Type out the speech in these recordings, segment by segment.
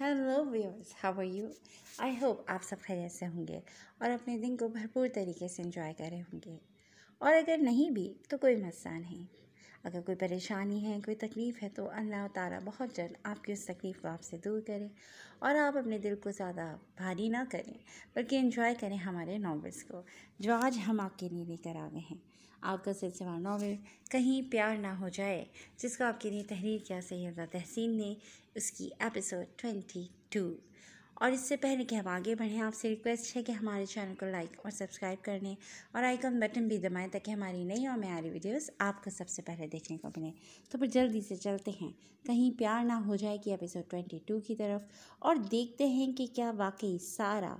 hello viewers how are you I hope आप सब खैर से होंगे और अपने दिन को भरपूर तरीके से इंजॉय कर रहे होंगे और अगर नहीं भी तो कोई मसला नहीं अगर कोई परेशानी है कोई तकलीफ़ है तो अल्लाह ताला बहुत जल्द आपकी उस तकलीफ़ को आपसे दूर करें और आप अपने दिल को ज़्यादा भारी ना करें बल्कि इन्जॉय करें हमारे नॉवल्स को जो आज हम आपके लिए लेकर आ गए हैं आपका सिलसिला नावल कहीं प्यार ना हो जाए जिसका आपके लिए तहरीर किया सैदा तहसीन ने उसकी एपिसोड ट्वेंटी टू और इससे पहले कि हम आगे बढ़ें आपसे रिक्वेस्ट है कि हमारे चैनल को लाइक और सब्सक्राइब कर लें और आइकन बटन भी दबाएं ताकि हमारी नई और मैारी वीडियोस आपको सबसे पहले देखने को मिले तो फिर जल्दी से चलते हैं कहीं प्यार ना हो जाए कि एपिसोड टू की तरफ और देखते हैं कि क्या वाकई सारा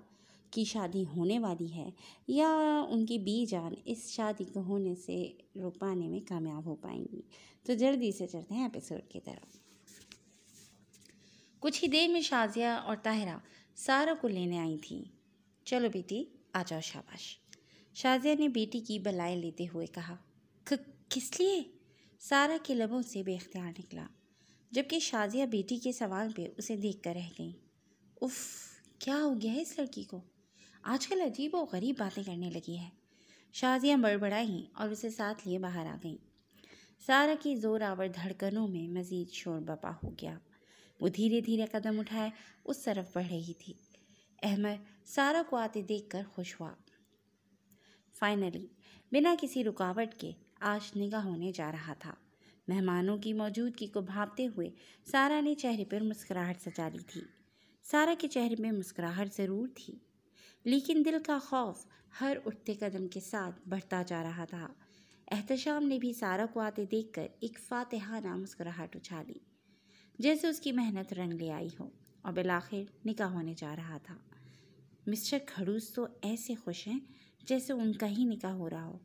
की शादी होने वाली है या उनकी बी जान इस शादी को होने से रोक पाने में कामयाब हो पाएंगी तो जल्दी से चलते हैं एपिसोड की तरफ कुछ ही देर में शाजिया और ताहिरा सारा को लेने आई थी चलो बेटी आ जाओ शाबाश शाजिया ने बेटी की बलाई लेते हुए कहा किस लिए सारा के लबों से बेख्तियार निकला जबकि शाजिया बेटी के सवाल पे उसे देख कर रह गई उफ़ क्या हो गया है इस लड़की को आजकल अजीब और गरीब बातें करने लगी है शाजिया बड़बड़ाई और उसे साथ लिए बाहर आ गई सारा की जोरावर धड़कनों में मज़ीद शोर बपा हो गया वो धीरे धीरे कदम उठाए उस तरफ बढ़ रही थी अहमद सारा को आते कर खुश हुआ फाइनली बिना किसी रुकावट के आज निगाह होने जा रहा था मेहमानों की मौजूदगी को भापते हुए सारा ने चेहरे पर मुस्कुराहट सजा ली थी सारा के चेहरे में मुस्कुराहट ज़रूर थी लेकिन दिल का खौफ हर उठते कदम के साथ बढ़ता जा रहा था एहतशाम ने भी सारा को आते देख कर एक फातहाना मुस्कुराहट उछाली जैसे उसकी मेहनत रंग ले आई हो और बिलाखिर निकाह होने जा रहा था मिस्टर खड़ूस तो ऐसे खुश हैं जैसे उनका ही निकाह हो रहा हो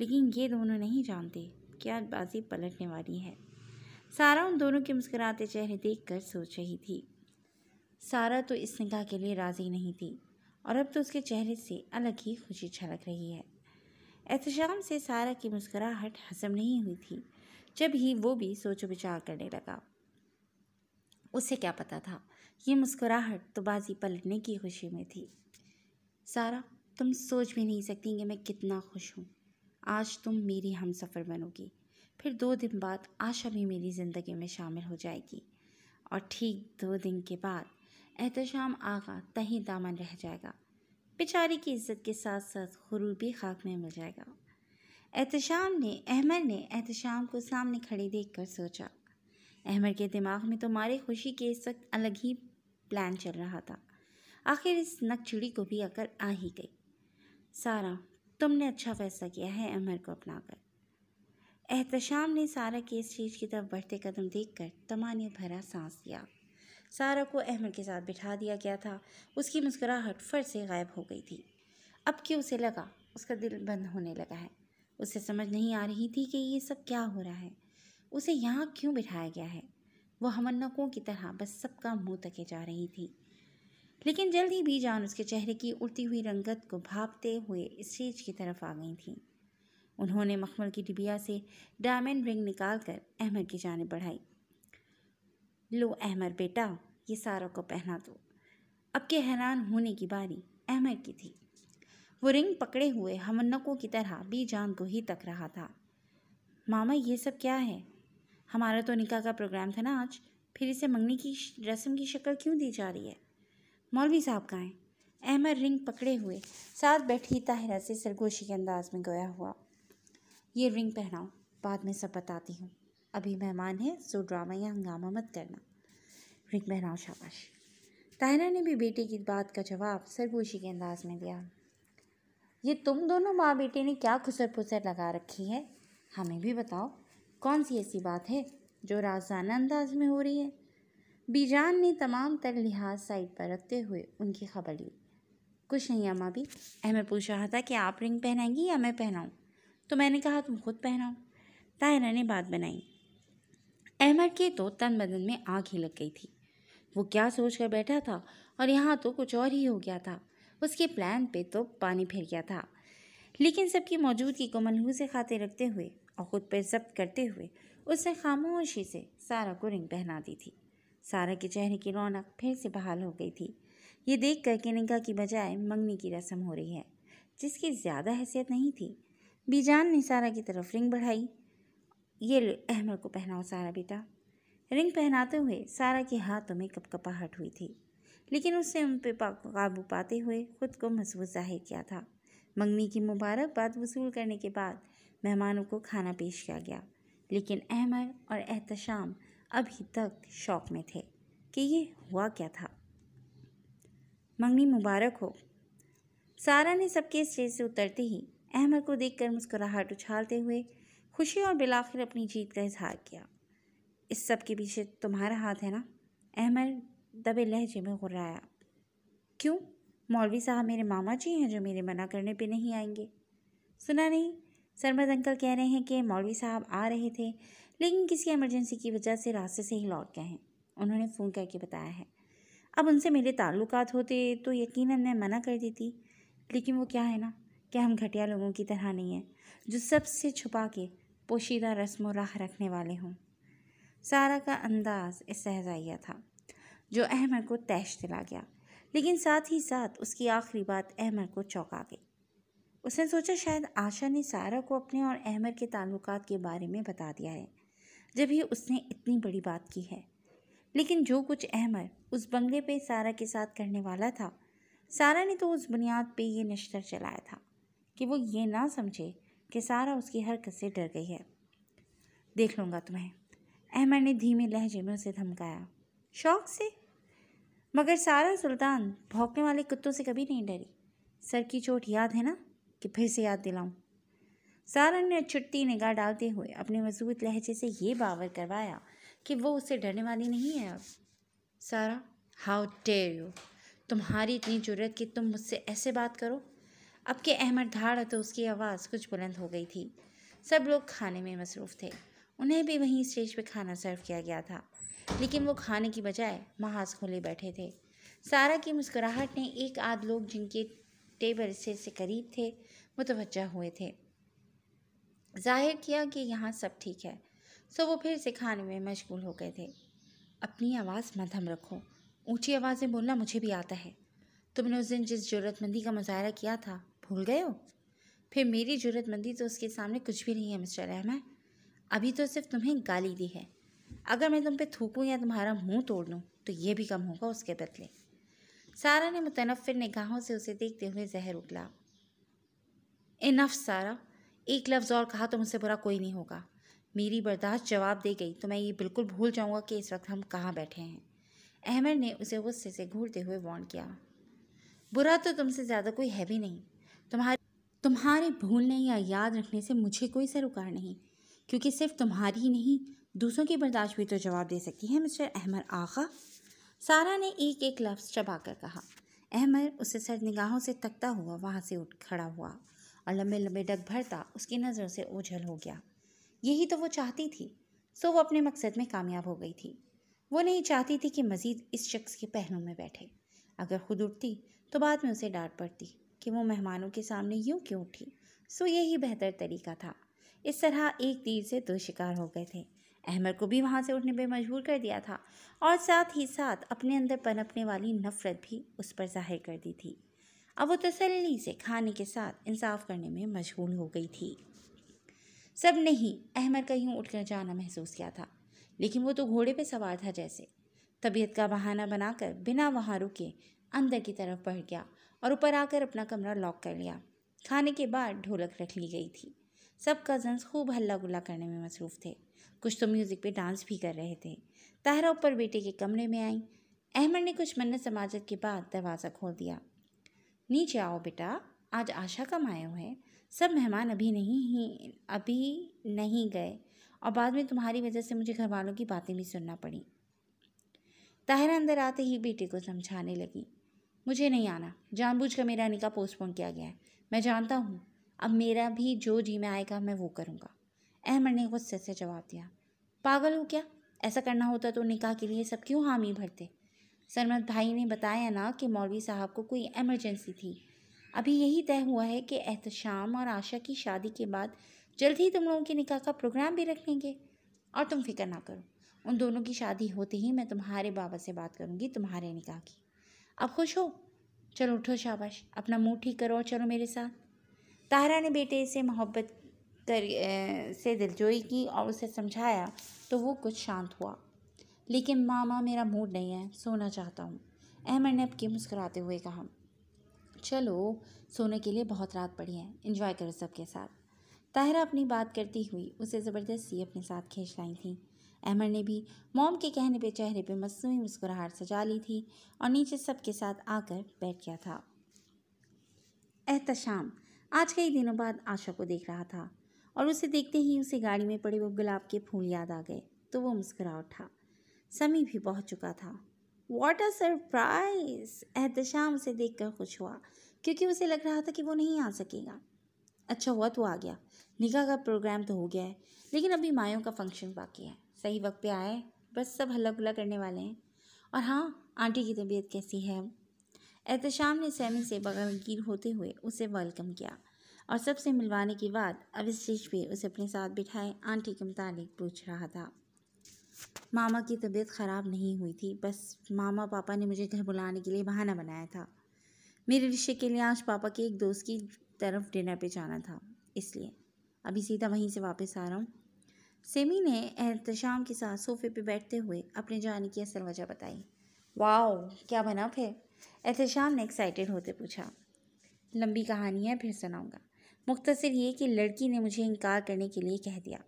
लेकिन ये दोनों नहीं जानते कि आज बाजी पलटने वाली है सारा उन दोनों के मुस्कुराते चेहरे देख कर सोच रही थी सारा तो इस निकाह के लिए राज़ी नहीं थी और अब तो उसके चेहरे से अलग ही खुशी छलक रही है एहतशाम से सारा की मुस्कुराहट हजम नहीं हुई थी जब ही वो भी सोचो विचार करने लगा उसे क्या पता था ये मुस्कुराहट तो बाजी पलटने की खुशी में थी सारा तुम सोच भी नहीं सकती कि मैं कितना खुश हूँ आज तुम मेरी हम सफ़र बनोगी फिर दो दिन बाद आशा भी मेरी ज़िंदगी में शामिल हो जाएगी और ठीक दो दिन के बाद एहतशाम आगा तहीं दामन रह जाएगा बेचारी की इज्जत के साथ साथ गुरूर भी खाक में मिल जाएगा एहतशाम ने अहमद ने एहतशाम को सामने खड़े देख कर सोचा अहमद के दिमाग में तो मारे खुशी के इस वक्त अलग ही प्लान चल रहा था आखिर इस नकचिड़ी को भी अकल आ ही गई सारा तुमने अच्छा फैसला किया है अहमद को अपना कर एहतशाम ने सारा के इस चीज़ की तरफ बढ़ते कदम देखकर तमानियत भरा सांस लिया सारा को अहमद के साथ बिठा दिया गया था उसकी मुस्कुराहट फट से गायब हो गई थी अब कि उसे लगा उसका दिल बंद होने लगा है उसे समझ नहीं आ रही थी कि ये सब क्या हो रहा है उसे यहाँ क्यों बिठाया गया है वह हमन्नकों की तरह बस सबका मुंह तके जा रही थी लेकिन जल्द ही भी जान उसके चेहरे की उड़ती हुई रंगत को भापते हुए स्टेज की तरफ आ गई थी उन्होंने मखमल की डिबिया से डायमंड रिंग निकाल कर अहमद की जानब बढ़ाई लो अहमर बेटा ये सारा को पहना दो अब के हैरान होने की बारी अहमर की थी वो रिंग पकड़े हुए हमन्नकों की तरह जान को ही तक रहा था मामा ये सब क्या है हमारा तो निकाह का प्रोग्राम था ना आज फिर इसे मंगनी की रस्म की शक्ल क्यों दी जा रही है मौलवी साहब का अहमर रिंग पकड़े हुए साथ बैठी ताहिरा से सरगोशी के अंदाज में गया हुआ ये रिंग पहनाओ बाद में सब बताती हूँ अभी मेहमान हैं सो ड्रामा या हंगामा मत करना रिक बहराव शाबाश ताहरा ने भी बेटे की बात का जवाब सरगोशी के अंदाज में दिया ये तुम दोनों माँ बेटे ने क्या खुसर पुसर लगा रखी है हमें भी बताओ कौन सी ऐसी बात है जो राजाना अंदाज में हो रही है बीजान ने तमाम तर लिहाज साइड पर रखते हुए उनकी खबर ली कुछ नहीं अम्मा भी अहमें पूछ रहा था कि आप रिंग पहनाएंगी या मैं पहनाऊँ तो मैंने कहा तुम खुद पहनाओ ताहरा ने बात बनाई अहमद के तो तन बदन में आग ही लग गई थी वो क्या सोच कर बैठा था और यहाँ तो कुछ और ही हो गया था उसके प्लान पे तो पानी फिर गया था लेकिन सबकी मौजूदगी को मनहू से खाते रखते हुए और ख़ुद पर जब्त करते हुए उसने खामोशी से सारा को रिंग पहना दी थी सारा के चेहरे की रौनक फिर से बहाल हो गई थी ये देख कर के निगाह की बजाय मंगनी की रस्म हो रही है जिसकी ज़्यादा हैसियत नहीं थी बीजान ने सारा की तरफ रिंग बढ़ाई ये लो अहमद को पहनाओ सारा बेटा रिंग पहनाते हुए सारा के हाथों में कपकपाहट हुई थी लेकिन उसने उन पर काबू पाते हुए खुद को मजबूत जाहिर किया था मंगनी की मुबारकबाद वसूल करने के बाद मेहमानों को खाना पेश किया गया लेकिन अहमद और एहतशाम अभी तक शौक में थे कि ये हुआ क्या था मंगनी मुबारक हो सारा ने सबके स्टेज से उतरते ही अहमद को देखकर मुस्कुराहट उछालते हुए खुशी और बिलाखिर अपनी जीत का इजहार किया इस सब के पीछे तुम्हारा हाथ है ना अहमद दबे लहजे में गुर्राया क्यों मौलवी साहब मेरे मामा जी हैं जो मेरे मना करने पे नहीं आएंगे सुना नहीं सरमद अंकल कह रहे हैं कि मौलवी साहब आ रहे थे लेकिन किसी इमरजेंसी की वजह से रास्ते से ही लौट गए हैं उन्होंने फ़ोन करके बताया है अब उनसे मेरे ताल्लुक होते तो यकीन मैं मना कर देती लेकिन वो क्या है ना कि हम घटिया लोगों की तरह नहीं हैं जो सबसे छुपा के पोशीदा रस्म राह रखने वाले हों सारा का अंदाज इस सहजाइया था जो अहमर को तैश दिला गया लेकिन साथ ही साथ उसकी आखिरी बात अहमर को चौंका गई उसने सोचा शायद आशा ने सारा को अपने और अहमर के ताल्लुक के बारे में बता दिया है जब ही उसने इतनी बड़ी बात की है लेकिन जो कुछ अहमर उस बंगले पे सारा के साथ करने वाला था सारा ने तो उस बुनियाद पे ये नश्तर चलाया था कि वो ये ना समझे कि सारा उसकी हरकत से डर गई है देख लूँगा तुम्हें अहमद ने धीमे लहजे में उसे धमकाया शौक से मगर सारा सुल्तान भौंकने वाले कुत्तों से कभी नहीं डरी सर की चोट याद है ना कि फिर से याद दिलाऊं सारा ने छुट्टी निगाह डालते हुए अपने मजबूत लहजे से ये बावर करवाया कि वो उससे डरने वाली नहीं है अब सारा हाउ डेयर यू तुम्हारी इतनी जरूरत कि तुम मुझसे ऐसे बात करो अब के अहमद धाड़ तो उसकी आवाज़ कुछ बुलंद हो गई थी सब लोग खाने में मसरूफ़ थे उन्हें भी वहीं स्टेज पे खाना सर्व किया गया था लेकिन वो खाने की बजाय महाज खोले बैठे थे सारा की मुस्कुराहट ने एक आध लोग जिनके टेबल से से करीब थे मुतवजा हुए थे जाहिर किया कि यहाँ सब ठीक है सो वो फिर से खाने में मशगूल हो गए थे अपनी आवाज़ मधम रखो ऊंची आवाज़ में बोलना मुझे भी आता है तुमने उस दिन जिस ज़रूरतमंदी का मुजाहरा किया था भूल गए हो फिर मेरी जरूरतमंदी तो उसके सामने कुछ भी नहीं है मिस्टर अहमद अभी तो सिर्फ तुम्हें गाली दी है अगर मैं तुम पे थूकूँ या तुम्हारा मुंह तोड़ लूँ तो ये भी कम होगा उसके बदले सारा ने मुतनफ़िर निगाहों से उसे देखते हुए जहर उगला इनफ सारा एक लफ्ज़ और कहा तो मुझसे बुरा कोई नहीं होगा मेरी बर्दाश्त जवाब दे गई तो मैं ये बिल्कुल भूल जाऊँगा कि इस वक्त हम कहाँ बैठे हैं अहमद ने उसे गुस्से से घूरते हुए वार्न किया बुरा तो तुमसे ज़्यादा कोई है भी नहीं तुम्हारे तुम्हारे भूलने या याद रखने से मुझे कोई सरोकार नहीं क्योंकि सिर्फ तुम्हारी ही नहीं दूसरों की बर्दाश्त भी तो जवाब दे सकती है मिस्टर अहमर आगा सारा ने एक एक लफ्ज़ कर कहा अहमर उसे सर निगाहों से तकता हुआ वहाँ से उठ खड़ा हुआ और लंबे लंबे डग भरता उसकी नज़रों से ओझल हो गया यही तो वो चाहती थी सो वो अपने मकसद में कामयाब हो गई थी वो नहीं चाहती थी कि मज़ीद इस शख्स के पहनों में बैठे अगर खुद उठती तो बाद में उसे डांट पड़ती कि वो मेहमानों के सामने यूँ क्यों उठी सो यही बेहतर तरीका था इस तरह एक तीर से दो शिकार हो गए थे अहमद को भी वहाँ से उठने पर मजबूर कर दिया था और साथ ही साथ अपने अंदर पनपने वाली नफ़रत भी उस पर जाहिर कर दी थी अब वो तसल्ली से खाने के साथ इंसाफ करने में मशगूल हो गई थी सब ने ही अहमद का यूँ उठकर जाना महसूस किया था लेकिन वो तो घोड़े पे सवार था जैसे तबीयत का बहाना बनाकर बिना वहाँ रुके अंदर की तरफ बढ़ गया और ऊपर आकर अपना कमरा लॉक कर लिया खाने के बाद ढोलक रख ली गई थी सब कज़न्स खूब हल्ला गुल्ला करने में मसरूफ़ थे कुछ तो म्यूज़िक पे डांस भी कर रहे थे ताहरा ऊपर बेटे के कमरे में आई अहमद ने कुछ मन्नत समाजत के बाद दरवाज़ा खोल दिया नीचे आओ बेटा आज आशा कम आए हुए हैं सब मेहमान अभी नहीं ही अभी नहीं गए और बाद में तुम्हारी वजह से मुझे घर वालों की बातें भी सुनना पड़ी ताहरा अंदर आते ही बेटे को समझाने लगी मुझे नहीं आना जानबूझ कर मेरा निका पोस्टपोन किया गया है मैं जानता हूँ अब मेरा भी जो जी में आएगा मैं वो करूँगा अहमद ने गुस्से से जवाब दिया पागल हो क्या ऐसा करना होता तो निकाह के लिए सब क्यों हामी भरते सरमत भाई ने बताया ना कि मौलवी साहब को कोई एमरजेंसी थी अभी यही तय हुआ है कि एहतशाम और आशा की शादी के बाद जल्द ही तुम लोगों के निकाह का प्रोग्राम भी रख लेंगे और तुम फिक्र ना करो उन दोनों की शादी होते ही मैं तुम्हारे बाबा से बात करूँगी तुम्हारे निकाह की आप खुश हो चलो उठो शाबाश अपना मुँह ठीक करो और चलो मेरे साथ ताहरा ने बेटे से मोहब्बत कर से दिलजोई की और उसे समझाया तो वो कुछ शांत हुआ लेकिन मामा मेरा मूड नहीं है सोना चाहता हूँ अहमद ने अब के मुस्कराते हुए कहा चलो सोने के लिए बहुत रात पड़ी है इंजॉय करो सबके साथ ताहरा अपनी बात करती हुई उसे ज़बरदस्ती अपने साथ खींच लाई थी अहमद ने भी मोम के कहने पे चेहरे पे मसनू मुस्कुराहट सजा ली थी और नीचे सबके साथ आकर बैठ गया था एहतशाम आज कई दिनों बाद आशा को देख रहा था और उसे देखते ही उसे गाड़ी में पड़े वो गुलाब के फूल याद आ गए तो वो मुस्कुरा उठा समी भी पहुंच चुका था वॉट अ सरप्राइज एहतशाम उसे देख खुश हुआ क्योंकि उसे लग रहा था कि वो नहीं आ सकेगा अच्छा हुआ तो आ गया निगाह का प्रोग्राम तो हो गया है लेकिन अभी मायों का फंक्शन बाकी है सही वक्त पे आए बस सब हल्ला गुल्ला करने वाले हैं और हाँ आंटी की तबीयत कैसी है एहतशाम ने सैमी से बगलगीर होते हुए उसे वेलकम किया और सबसे मिलवाने के बाद अब स्टेज पर उसे अपने साथ बिठाए आंटी के मुतालिक पूछ रहा था मामा की तबीयत ख़राब नहीं हुई थी बस मामा पापा ने मुझे घर बुलाने के लिए बहाना बनाया था मेरे रिश्ते के लिए आज पापा के एक दोस्त की तरफ डिनर पे जाना था इसलिए अभी सीधा वहीं से वापस आ रहा हूँ सेमी ने एहतम के साथ सोफे पर बैठते हुए अपने जाने की असल वजह बताई वाओ क्या बना फिर एहतम ने एक्साइटेड होते पूछा लंबी कहानी है फिर सुनाऊंगा मुख्तसर ये कि लड़की ने मुझे इनकार करने के लिए कह दिया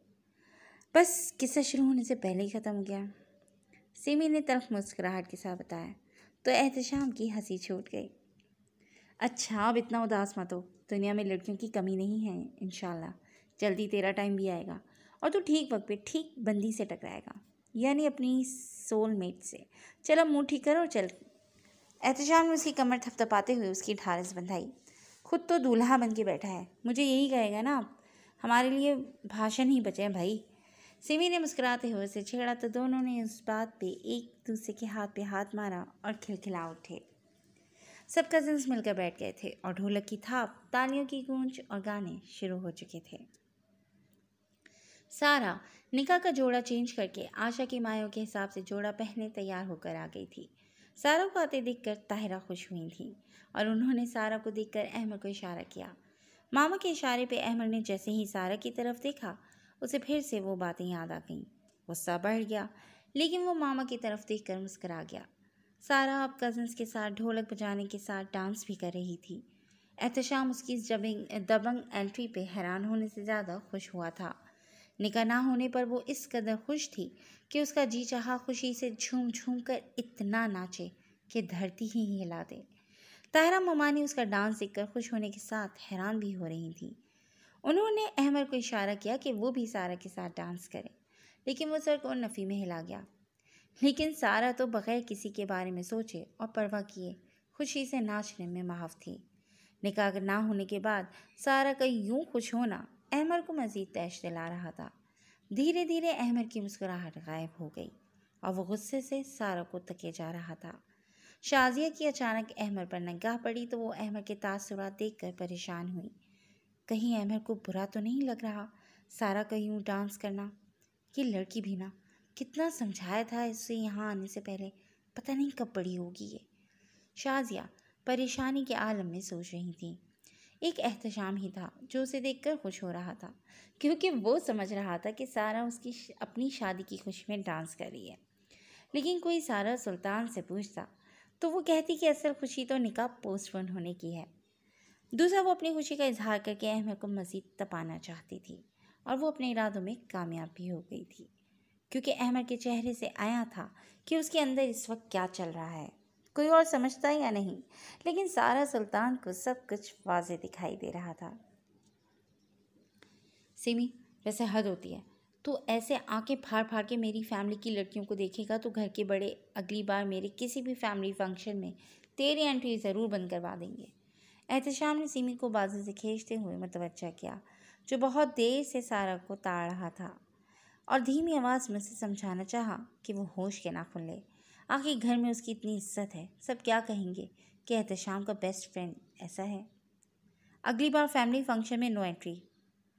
बस किस्सा शुरू होने से पहले ही ख़त्म हो गया सेमी ने तरफ मुस्कराहट के साथ बताया तो एहतम की हंसी छूट गई अच्छा अब इतना उदास मत हो दुनिया में लड़कियों की कमी नहीं है इन जल्दी तेरा टाइम भी आएगा और तू तो ठीक वक्त पे ठीक बंदी से टकराएगा यानी अपनी सोलमेट से चलो मुँह ठीक करो चल एहतान ने उसकी कमर थपथपाते हुए उसकी ढारस बंधाई खुद तो दूल्हा बन के बैठा है मुझे यही कहेगा ना हमारे लिए भाषण ही बचे हैं भाई सिमी ने मुस्कुराते हुए उसे छेड़ा तो दोनों ने उस बात पे एक दूसरे के हाथ पे हाथ मारा और खिलखिला उठे सब कजिन्स मिलकर बैठ गए थे और ढोलक की थाप तालियों की गूंज और गाने शुरू हो चुके थे सारा निका का जोड़ा चेंज करके आशा की मायों के हिसाब से जोड़ा पहने तैयार होकर आ गई थी सारा को आते देख ताहिरा खुश हुई थी और उन्होंने सारा को देखकर अहमद को इशारा किया मामा के इशारे पे अहमद ने जैसे ही सारा की तरफ देखा उसे फिर से वो बातें याद आ गईं गुस्सा बढ़ गया लेकिन वो मामा की तरफ देख कर मुस्करा गया सारा अब कज़न्स के साथ ढोलक बजाने के साथ डांस भी कर रही थी एहतम उसकी जबिंग दबंग एंट्री पे हैरान होने से ज़्यादा खुश हुआ था निका ना होने पर वो इस कदर खुश थी कि उसका जी चाहा खुशी से झूम झूम कर इतना नाचे कि धरती ही हिला दे ताहरा ममानी उसका डांस देखकर खुश होने के साथ हैरान भी हो रही थी उन्होंने अहमर को इशारा किया कि वो भी सारा के साथ डांस करे लेकिन वो सर को नफ़ी में हिला गया लेकिन सारा तो बग़ैर किसी के बारे में सोचे और परवाह किए खुशी से नाचने में माहफ थी निकाह ना होने के बाद सारा का यूं खुश होना अहमर को मज़ीद तैश दिला रहा था धीरे धीरे अहमर की मुस्कुराहट गायब हो गई और वह गुस्से से सारा को तके जा रहा था शाजिया की अचानक अहमर पर नगाह पड़ी तो वो अहमर के तासरा देख कर परेशान हुई कहीं अहमर को बुरा तो नहीं लग रहा सारा का यूँ डांस करना ये लड़की भी ना कितना समझाया था इससे यहाँ आने से पहले पता नहीं कब बड़ी होगी ये शाजिया परेशानी के आलम में सोच रही थी एक एहतशाम ही था जो उसे देखकर खुश हो रहा था क्योंकि वो समझ रहा था कि सारा उसकी अपनी शादी की खुशी में डांस कर रही है लेकिन कोई सारा सुल्तान से पूछता तो वो कहती कि असल खुशी तो निकाह पोस्टपोन होने की है दूसरा वो अपनी खुशी का इजहार करके अहमद को मज़ीद तपाना चाहती थी और वो अपने इरादों में कामयाब भी हो गई थी क्योंकि अहमद के चेहरे से आया था कि उसके अंदर इस वक्त क्या चल रहा है कोई और समझता या नहीं लेकिन सारा सुल्तान को सब कुछ वाजे दिखाई दे रहा था सिमी वैसे हद होती है तो ऐसे आंखें फाड़ फाड़ के मेरी फैमिली की लड़कियों को देखेगा तो घर के बड़े अगली बार मेरे किसी भी फैमिली फंक्शन में तेरी एंट्री ज़रूर बंद करवा देंगे एहतशाम ने सिमी को बाजू से खींचते हुए मतवज़ा किया जो बहुत देर से सारा को ताड़ रहा था और धीमी आवाज़ में से समझाना चाहा कि वो होश के ना खुल ले आखिर घर में उसकी इतनी इज्जत है सब क्या कहेंगे कि एहतशाम तो का बेस्ट फ्रेंड ऐसा है अगली बार फैमिली फंक्शन में नो एंट्री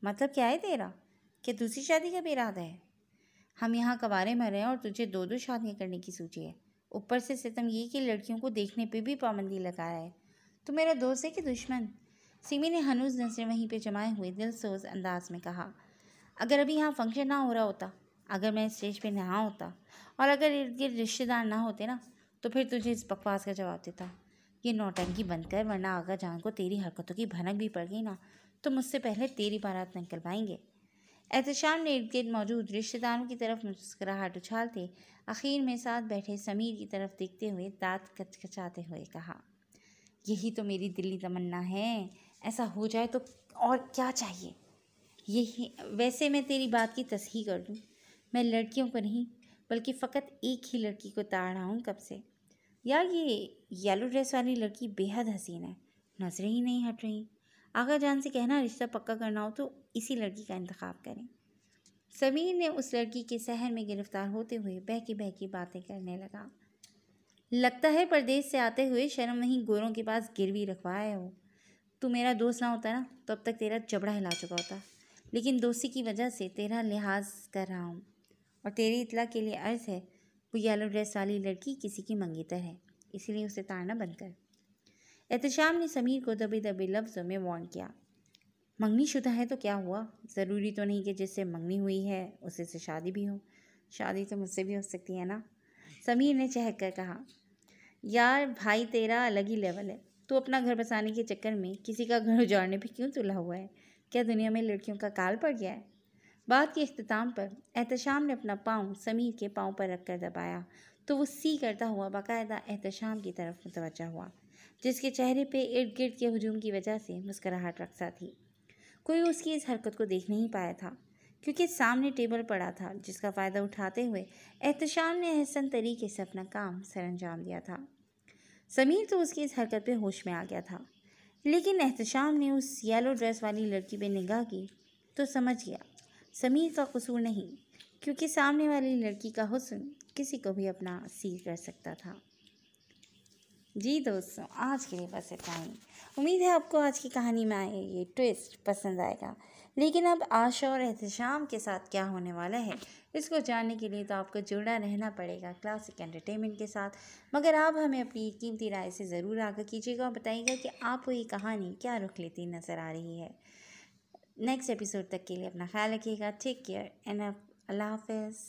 मतलब क्या है तेरा क्या दूसरी शादी का भी इरादा है हम यहाँ कबारे मर रहे हैं और तुझे दो दो शादियाँ करने की सूची है ऊपर से सितम ये कि लड़कियों को देखने पे भी पाबंदी लगाया है तो मेरा दोस्त है कि दुश्मन सिमी ने हनूज नजरें वहीं पे जमाए हुए सोज अंदाज में कहा अगर अभी यहाँ फंक्शन ना हो रहा होता अगर मैं स्टेज पे ना होता और अगर इर्द गिर्द रिश्तेदार ना होते ना तो फिर तुझे इस बकवास का जवाब देता ये नौटंकी बंद कर वरना अगर जान को तेरी हरकतों की भनक भी पड़ गई ना तो मुझसे पहले तेरी बारात निकलवाएंगे एहतशाम ने इर्द गिर्द मौजूद रिश्तेदारों की तरफ मुस्कराहट उछालते आखिर में साथ बैठे समीर की तरफ देखते हुए दांत कचकचाते हुए कहा यही तो मेरी दिल्ली तमन्ना है ऐसा हो जाए तो और क्या चाहिए यही वैसे मैं तेरी बात की तस्ही कर दूँ मैं लड़कियों को नहीं बल्कि फ़कत एक ही लड़की को ताड़ रहा हूँ कब से यार ये येलो ड्रेस वाली लड़की बेहद हसीन है नज़रें ही नहीं हट रही आगा जान से कहना रिश्ता पक्का करना हो तो इसी लड़की का इंतखब करें समीर ने उस लड़की के शहर में गिरफ्तार होते हुए बहकी बहकी बातें करने लगा लगता है परदेश से आते हुए शर्म नहीं गोरों के पास गिरवी रखवाया हो तू मेरा दोस्त ना होता ना तो अब तक तेरा जबड़ा हिला चुका होता लेकिन दोस्ती की वजह से तेरा लिहाज कर रहा हूँ और तेरी इतला के लिए अर्ज़ है वो येलो ड्रेस वाली लड़की किसी की मंगेतर है इसीलिए उसे ताड़ना बंद कर एहतशाम ने समीर को दबे दबे लफ्ज़ों में वार्न किया मंगनी शुदा है तो क्या हुआ ज़रूरी तो नहीं कि जिससे मंगनी हुई है उसे से शादी भी हो शादी तो मुझसे भी हो सकती है ना समीर ने चहक कर कहा यार भाई तेरा अलग ही लेवल है तू अपना घर बसाने के चक्कर में किसी का घर उजाड़ने पर क्यों तुला हुआ है क्या दुनिया में लड़कियों का काल पड़ गया है बात के अख्ताम पर एहतशाम ने अपना पाँव समीर के पाँव पर रख कर दबाया तो वो सी करता हुआ बाकायदा एहतशाम की तरफ मुतवजा हुआ जिसके चेहरे पे इर्द गिर्द के हजूम की वजह से मुस्कराहट रखता थी कोई उसकी इस हरकत को देख नहीं पाया था क्योंकि सामने टेबल पड़ा था जिसका फ़ायदा उठाते हुए एहतशाम ने अहसन तरीके से अपना काम सर अंजाम दिया था समीर तो उसकी इस हरकत पर होश में आ गया था लेकिन एहतशाम ने उस येलो ड्रेस वाली लड़की पर निगाह की तो समझ गया समीर का कसूर नहीं क्योंकि सामने वाली लड़की का हुसन किसी को भी अपना सीर कर सकता था जी दोस्तों आज के लिए बस इतना ही उम्मीद है आपको आज की कहानी में आए ये ट्विस्ट पसंद आएगा लेकिन अब आशा और एहतशाम के साथ क्या होने वाला है इसको जानने के लिए तो आपको जुड़ा रहना पड़ेगा क्लासिक एंटरटेनमेंट के साथ मगर आप हमें अपनी कीमती राय से ज़रूर आगा कीजिएगा और बताइएगा कि आपको ये कहानी क्या रुख लेती नज़र आ रही है नेक्स्ट एपिसोड तक के लिए अपना ख्याल रखिएगा टेक केयर एंड अल्लाह हाफिज़